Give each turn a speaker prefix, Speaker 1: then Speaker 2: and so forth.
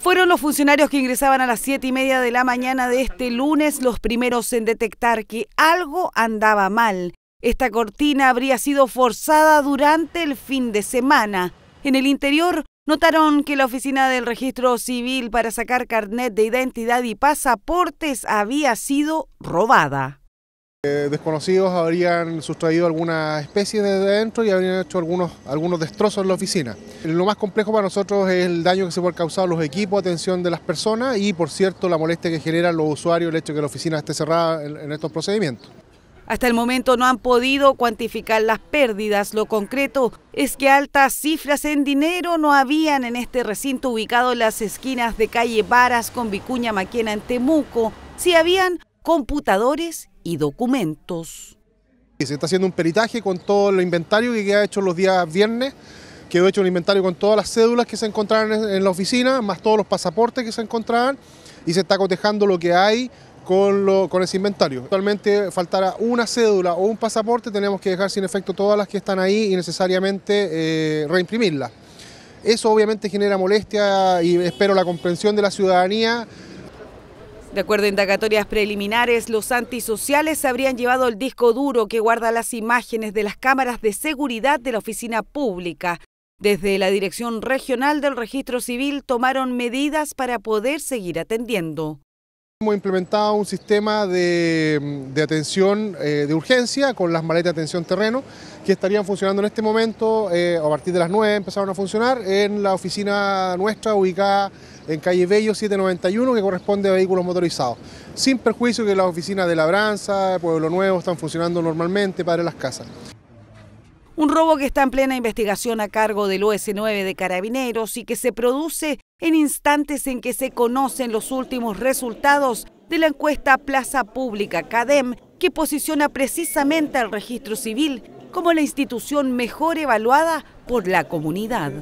Speaker 1: Fueron los funcionarios que ingresaban a las 7 y media de la mañana de este lunes los primeros en detectar que algo andaba mal. Esta cortina habría sido forzada durante el fin de semana. En el interior notaron que la oficina del registro civil para sacar carnet de identidad y pasaportes había
Speaker 2: sido robada. Eh, desconocidos habrían sustraído alguna especie de dentro y habrían hecho algunos, algunos destrozos en la oficina. Lo más complejo para nosotros es el daño que se puede causar a los equipos, atención de las personas y, por cierto, la molestia que generan los usuarios el hecho de que la oficina esté cerrada en, estos procedimientos.
Speaker 1: Hasta el momento no han podido cuantificar las pérdidas. Lo concreto es que altas cifras en dinero no habían en este recinto ubicado en las esquinas de calle Varas con Vicuña Maquena en Temuco. Si habían
Speaker 2: computadores y documentos. Se está haciendo un peritaje con todo el inventario que queda hecho los días viernes. que Quedó hecho un inventario con todas las cédulas que se encontraron en la oficina, más todos los pasaportes que se encontraban, y se está cotejando lo que hay con, ese inventario. Actualmente faltará una cédula o un pasaporte, tenemos que dejar sin efecto todas las que están ahí y necesariamente eh, reimprimirlas. Eso obviamente genera molestia y espero la comprensión de la ciudadanía
Speaker 1: de acuerdo a indagatorias preliminares, los antisociales habrían llevado el disco duro que guarda las imágenes de las cámaras de seguridad de la oficina pública. Desde la Dirección Regional del Registro Civil tomaron medidas para poder seguir atendiendo.
Speaker 2: Hemos implementado un sistema de, atención eh, de urgencia con las maletas de atención terreno que estarían funcionando en este momento, eh, a partir de las 9 empezaron a funcionar, en la oficina nuestra ubicada en calle Bello 791 que corresponde a vehículos motorizados, sin perjuicio que las oficinas de labranza, Pueblo Nuevo están funcionando normalmente para las casas.
Speaker 1: Un robo que está en plena investigación a cargo del OS9 de Carabineros y que se produce en instantes en que se conocen los últimos resultados de la encuesta Plaza Pública CADEM, que posiciona precisamente al registro civil como la institución mejor evaluada por la comunidad.